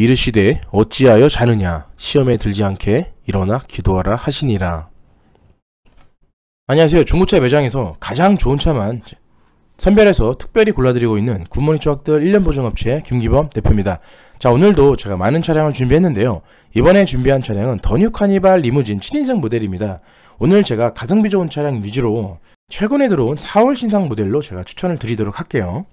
이르시되 어찌하여 자느냐 시험에 들지 않게 일어나 기도하라 하시니라. 안녕하세요. 중고차 매장에서 가장 좋은 차만 선별해서 특별히 골라드리고 있는 굿모닝 조학들 1년 보증업체 김기범 대표입니다. 자 오늘도 제가 많은 차량을 준비했는데요. 이번에 준비한 차량은 더뉴 카니발 리무진 7인승 모델입니다. 오늘 제가 가성비 좋은 차량 위주로 최근에 들어온 4월 신상 모델로 제가 추천을 드리도록 할게요.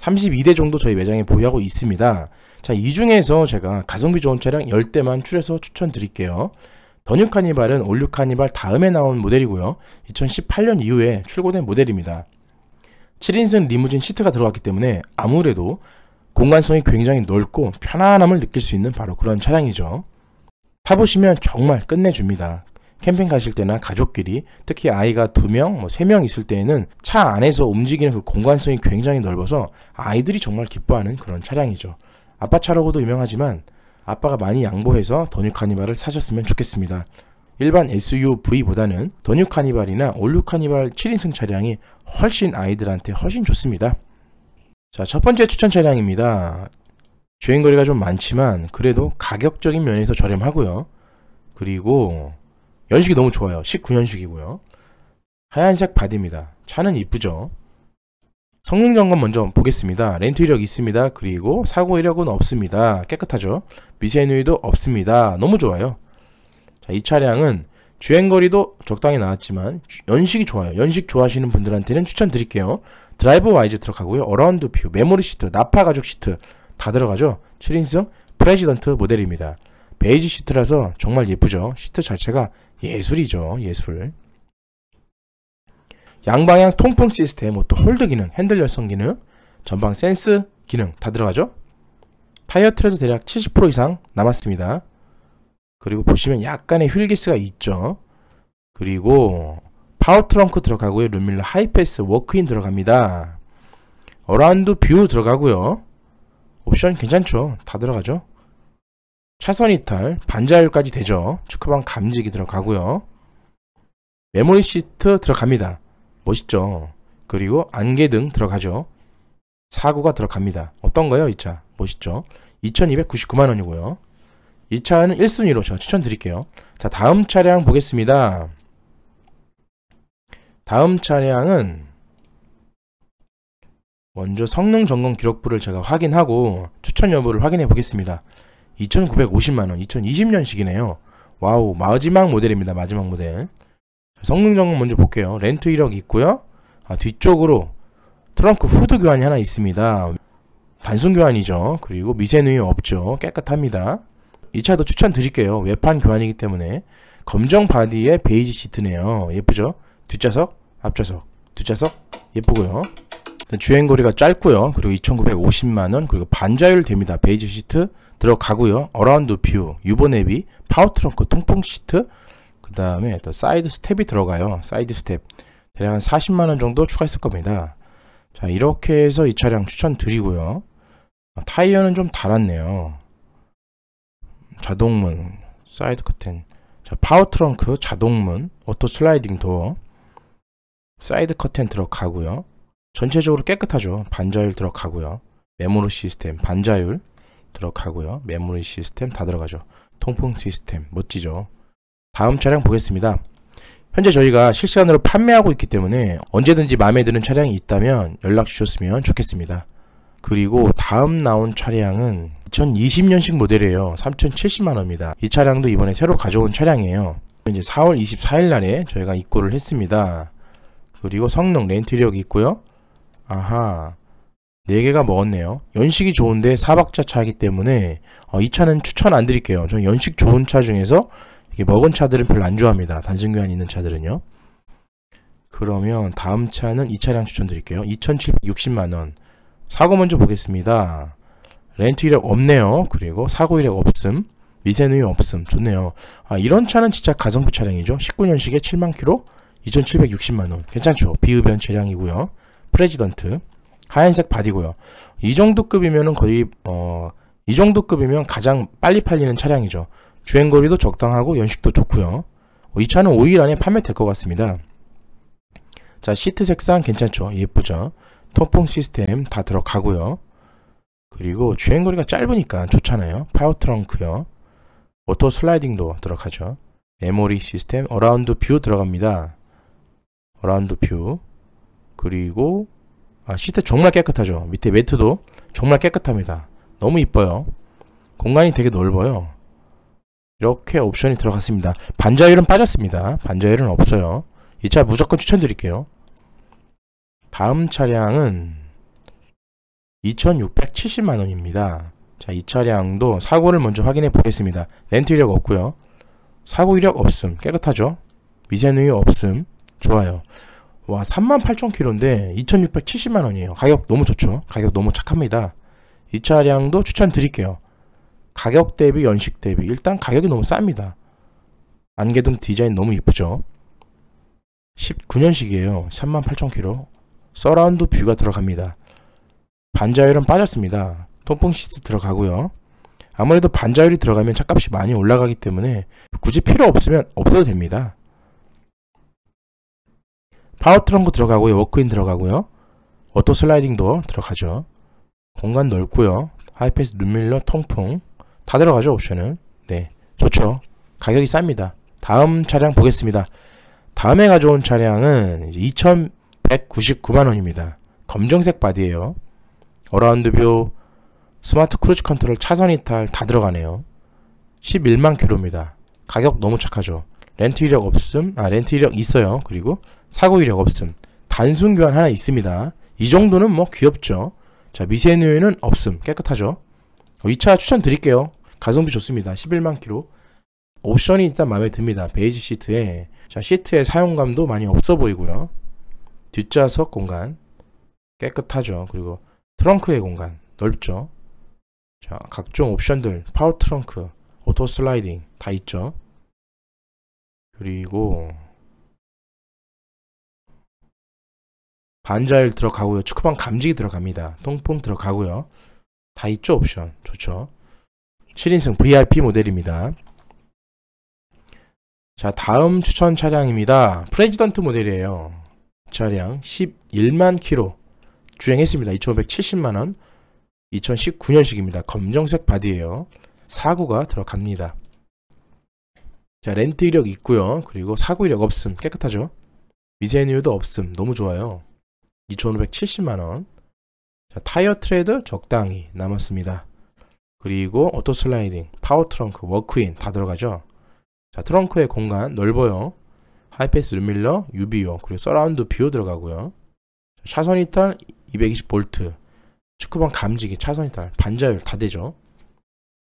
32대 정도 저희 매장에 보유하고 있습니다. 자, 이 중에서 제가 가성비 좋은 차량 10대만 추려서 추천드릴게요. 더 뉴 카니발은 올류 카니발 다음에 나온 모델이고요. 2018년 이후에 출고된 모델입니다. 7인승 리무진 시트가 들어갔기 때문에 아무래도 공간성이 굉장히 넓고 편안함을 느낄 수 있는 바로 그런 차량이죠. 타보시면 정말 끝내줍니다. 캠핑 가실 때나 가족끼리 특히 아이가 두명뭐 세 명 있을 때에는 차 안에서 움직이는 그 공간성이 굉장히 넓어서 아이들이 정말 기뻐하는 그런 차량이죠. 아빠 차라고도 유명하지만 아빠가 많이 양보해서 더뉴 카니발을 사셨으면 좋겠습니다. 일반 SUV보다는 더뉴 카니발이나 올 뉴 카니발 7인승 차량이 훨씬 아이들한테 훨씬 좋습니다. 자, 첫 번째 추천 차량입니다. 주행거리가 좀 많지만 그래도 가격적인 면에서 저렴하고요. 그리고 연식이 너무 좋아요. 19년식이고요. 하얀색 바디입니다. 차는 이쁘죠? 성능 점검 먼저 보겠습니다. 렌트 이력 있습니다. 그리고 사고 이력은 없습니다. 깨끗하죠? 미세누이도 없습니다. 너무 좋아요. 자, 이 차량은 주행거리도 적당히 나왔지만 연식이 좋아요. 연식 좋아하시는 분들한테는 추천드릴게요. 드라이브 와이즈 들어가고요. 어라운드 퓨, 메모리 시트, 나파 가죽 시트 다 들어가죠. 7인승 프레지던트 모델입니다. 베이지 시트라서 정말 예쁘죠. 시트 자체가 예술이죠. 예술. 양방향 통풍 시스템, 또 홀드 기능, 핸들 열선 기능, 전방 센스 기능 다 들어가죠. 타이어 트레서 대략 70% 이상 남았습니다. 그리고 보시면 약간의 휠기스가 있죠. 그리고 파워 트렁크 들어가고요. 룸밀러 하이패스 워크인 들어갑니다. 어라운드 뷰 들어가고요. 옵션 괜찮죠? 다 들어가죠? 차선 이탈, 반자율까지 되죠. 축구방 감지기 들어가고요. 메모리 시트 들어갑니다. 멋있죠. 그리고 안개등 들어가죠. 사고가 들어갑니다. 어떤 거요? 이 차. 멋있죠. 2299만원이고요. 이 차는 1순위로 제가 추천드릴게요. 자, 다음 차량 보겠습니다. 다음 차량은 먼저 성능 점검 기록부를 제가 확인하고 추천 여부를 확인해 보겠습니다. 2,950만원, 2020년식이네요. 와우, 마지막 모델입니다. 마지막 모델. 성능 점검 먼저 볼게요. 렌트 1억 있고요. 아, 뒤쪽으로 트렁크 후드 교환이 하나 있습니다. 단순 교환이죠. 그리고 미세누이 없죠. 깨끗합니다. 이 차도 추천드릴게요. 외판 교환이기 때문에 검정 바디에 베이지 시트네요. 예쁘죠? 뒷좌석, 앞좌석, 뒷좌석 예쁘고요. 주행거리가 짧고요. 그리고 2,950만원 그리고 반자율 됩니다. 베이지 시트 들어가고요. 어라운드 뷰, 유보 네비 파워 트렁크, 통풍 시트, 그 다음에 또 사이드 스텝이 들어가요. 사이드 스텝. 대략 한 40만원 정도 추가했을 겁니다. 자, 이렇게 해서 이 차량 추천드리고요. 아, 타이어는 좀 달았네요. 자동문, 사이드 커튼. 자, 파워 트렁크, 자동문, 오토 슬라이딩 도어, 사이드 커튼 들어가고요. 전체적으로 깨끗하죠. 반자율 들어가고요. 메모리 시스템, 반자율, 들어가고요. 메모리 시스템 다 들어가죠. 통풍 시스템 멋지죠. 다음 차량 보겠습니다. 현재 저희가 실시간으로 판매하고 있기 때문에 언제든지 마음에 드는 차량이 있다면 연락 주셨으면 좋겠습니다. 그리고 다음 나온 차량은 2020년식 모델이에요. 3,070만원입니다. 이 차량도 이번에 새로 가져온 차량이에요. 이제 4월 24일 날에 저희가 입고를 했습니다. 그리고 성능 렌트력이 있고요. 아하 4개가 먹었네요. 연식이 좋은데 4박자 차이기 때문에 어, 이 차는 추천 안 드릴게요. 저는 연식 좋은 차 중에서 이게 먹은 차들은 별로 안 좋아합니다. 단순 교환 있는 차들은요. 그러면 다음 차는 이 차량 추천드릴게요. 2760만원. 사고 먼저 보겠습니다. 렌트 이력 없네요. 그리고 사고 이력 없음. 미세누이 없음. 좋네요. 아, 이런 차는 진짜 가성비 차량이죠. 19년식에 7만 킬로, 2760만원. 괜찮죠? 비흡연 차량이고요. 프레지던트. 하얀색 바디고요. 이 정도 급이면은 거의 어 이 정도 급이면 가장 빨리 팔리는 차량이죠. 주행 거리도 적당하고 연식도 좋고요. 어, 이 차는 5일 안에 판매될 것 같습니다. 자 시트 색상 괜찮죠? 예쁘죠? 통풍 시스템 다 들어가고요. 그리고 주행 거리가 짧으니까 좋잖아요. 파워 트렁크요. 오토 슬라이딩도 들어가죠. 메모리 시스템 어라운드 뷰 들어갑니다. 어라운드 뷰 그리고 아, 시트 정말 깨끗하죠. 밑에 매트도 정말 깨끗합니다. 너무 이뻐요. 공간이 되게 넓어요. 이렇게 옵션이 들어갔습니다. 반자율은 빠졌습니다. 반자율은 없어요. 이 차 무조건 추천드릴게요. 다음 차량은 2670만원입니다. 자, 이 차량도 사고를 먼저 확인해 보겠습니다. 렌트 이력 없고요 사고 이력 없음. 깨끗하죠? 미세누유 없음. 좋아요. 와 38,000km인데 2,670만 원이에요. 가격 너무 좋죠. 가격 너무 착합니다. 이 차량도 추천드릴게요. 가격 대비 연식 대비 일단 가격이 너무 쌉니다. 안개등 디자인 너무 이쁘죠. 19년식이에요. 38,000km. 서라운드 뷰가 들어갑니다. 반자율은 빠졌습니다. 통풍 시트 들어가고요. 아무래도 반자율이 들어가면 차값이 많이 올라가기 때문에 굳이 필요 없으면 없어도 됩니다. 파워 트렁크 들어가고요. 워크인 들어가고요. 오토 슬라이딩도 들어가죠. 공간 넓고요. 하이패스 눈밀러 통풍 다 들어가죠 옵션은 네 좋죠 가격이 쌉니다 다음 차량 보겠습니다 다음에 가져온 차량은 2199만원입니다 검정색 바디에요 어라운드뷰 스마트 크루즈 컨트롤 차선 이탈 다 들어가네요 11만 킬로입니다 가격 너무 착하죠 렌트 이력 없음 아 렌트 이력 있어요 그리고 사고 이력 없음. 단순 교환 하나 있습니다. 이 정도는 뭐 귀엽죠. 자, 미세누유는 없음. 깨끗하죠. 어, 2차 추천드릴게요. 가성비 좋습니다. 11만 키로. 옵션이 일단 마음에 듭니다. 베이지 시트에 자 시트의 사용감도 많이 없어 보이고요. 뒷좌석 공간 깨끗하죠. 그리고 트렁크의 공간 넓죠. 자 각종 옵션들 파워 트렁크, 오토 슬라이딩 다 있죠. 그리고 반자일 들어가고요. 축구방 감지기 들어갑니다. 통풍 들어가고요. 다 있죠 옵션 좋죠. 7인승 VIP 모델입니다. 자 다음 추천 차량입니다. 프레지던트 모델이에요. 차량 11만 키로 주행했습니다. 2,570만원 2019년식입니다. 검정색 바디에요. 사고가 들어갑니다. 자 렌트 이력 있고요. 그리고 사고 이력 없음 깨끗하죠. 미세뉴도 없음 너무 좋아요. 2,570만원 자, 타이어 트레드 적당히 남았습니다 그리고 오토 슬라이딩, 파워 트렁크, 워크인 다 들어가죠 자 트렁크의 공간 넓어요 하이패스 룸밀러, 유비 o 그리고 서라운드 비오 들어가고요 자, 차선 이탈 220V 축구방 감지기, 차선 이탈, 반자율 다 되죠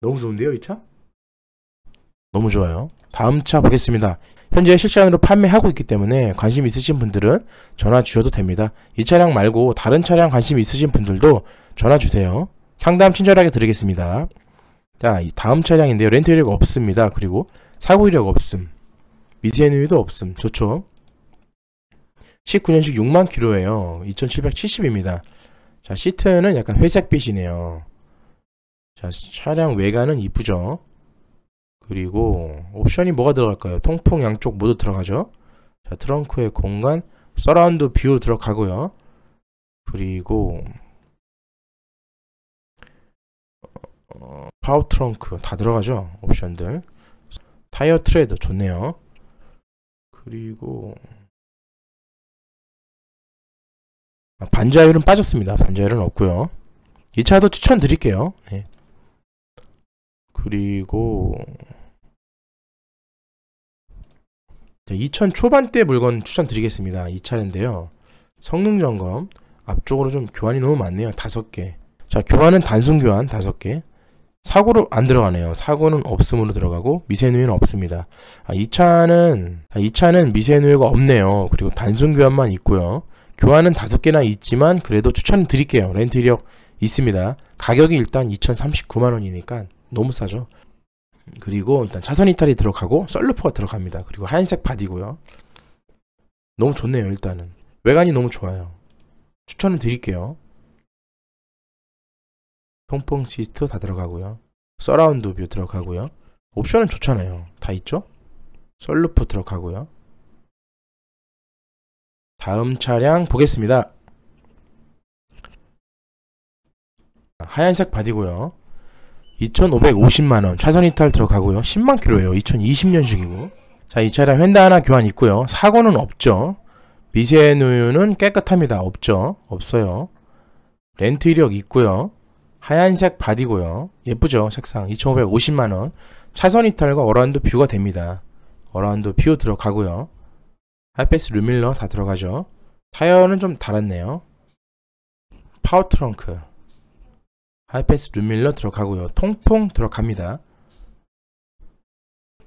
너무 좋은데요 이 차? 너무 좋아요 다음 차 보겠습니다 현재 실시간으로 판매하고 있기 때문에 관심 있으신 분들은 전화 주셔도 됩니다. 이 차량 말고 다른 차량 관심 있으신 분들도 전화 주세요. 상담 친절하게 드리겠습니다. 자, 다음 차량인데요. 렌트 이력 없습니다. 그리고 사고 이력 없음. 미세누유도 없음. 좋죠? 19년식 6만 키로예요 2770입니다. 자, 시트는 약간 회색빛이네요. 자, 차량 외관은 이쁘죠? 그리고 옵션이 뭐가 들어갈까요? 통풍 양쪽 모두 들어가죠. 자, 트렁크의 공간, 서라운드 뷰 들어가고요. 그리고 어, 파워 트렁크 다 들어가죠. 옵션들. 타이어 트레드 좋네요. 그리고 아, 반자율은 빠졌습니다. 반자율은 없고요. 이 차도 추천드릴게요. 네. 그리고 2000 초반대 물건 추천드리겠습니다. 2차례인데요. 성능 점검 앞쪽으로 좀 교환이 너무 많네요. 다섯 개. 자, 교환은 단순 교환 다섯 개. 사고로 안 들어가네요. 사고는 없음으로 들어가고 미세누이는 없습니다. 아, 2차는 아, 2차는 미세누이가 없네요. 그리고 단순 교환만 있고요. 교환은 다섯 개나 있지만 그래도 추천드릴게요. 렌트 이력 있습니다. 가격이 일단 2,039만 원이니까 너무 싸죠. 그리고 일단 차선 이탈이 들어가고 썰루프가 들어갑니다. 그리고 하얀색 바디고요. 너무 좋네요 일단은. 외관이 너무 좋아요. 추천을 드릴게요. 통풍 시트 다 들어가고요. 서라운드 뷰 들어가고요. 옵션은 좋잖아요. 다 있죠? 썰루프 들어가고요. 다음 차량 보겠습니다. 아, 하얀색 바디고요. 2,550만원 차선 이탈 들어가고요. 10만 키로예요 2020년식이고. 자, 이 차량 휀다 하나 교환 있고요. 사고는 없죠. 미세 누유는 깨끗합니다. 없죠. 없어요. 렌트 이력 있고요. 하얀색 바디고요. 예쁘죠? 색상. 2,550만원. 차선 이탈과 어라운드 뷰가 됩니다. 어라운드 뷰 들어가고요. 하이패스 루밀러 다 들어가죠. 타이어는 좀 달았네요. 파워 트렁크. 하이패스 룸밀러 들어가고요. 통풍 들어갑니다.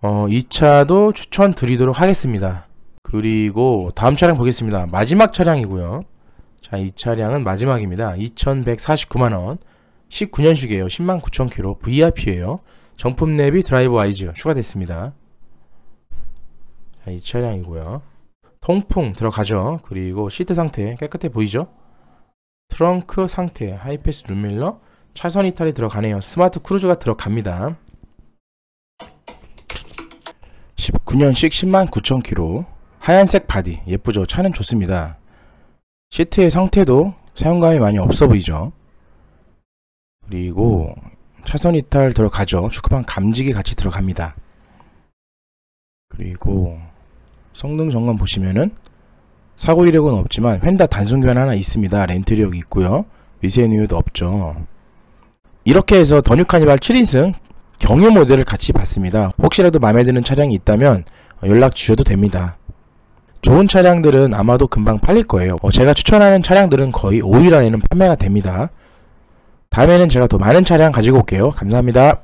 어, 2차도 추천드리도록 하겠습니다. 그리고 다음 차량 보겠습니다. 마지막 차량이고요. 자, 이 차량은 마지막입니다. 2149만원 19년식이에요. 10만 9천 키로 v i p 에요 정품 내비 드라이브 와이즈 추가됐습니다. 자, 이 차량이고요. 통풍 들어가죠. 그리고 시트 상태 깨끗해 보이죠? 트렁크 상태 하이패스 룸밀러 차선 이탈이 들어가네요 스마트 크루즈가 들어갑니다 19년식 1 0 9 0 0 0 k m 하얀색 바디 예쁘죠 차는 좋습니다 시트의 상태도 사용감이 많이 없어 보이죠 그리고 차선 이탈 들어가죠 축구판 감지기 같이 들어갑니다 그리고 성능 점검 보시면은 사고 이력은 없지만 휀다 단순 교환 하나 있습니다 렌트력 있고요 미세누유도 없죠 이렇게 해서 더 뉴 카니발 7인승 경유 모델을 같이 봤습니다. 혹시라도 마음에 드는 차량이 있다면 어, 연락 주셔도 됩니다. 좋은 차량들은 아마도 금방 팔릴 거예요. 어, 제가 추천하는 차량들은 거의 5일 안에는 판매가 됩니다. 다음에는 제가 더 많은 차량 가지고 올게요. 감사합니다.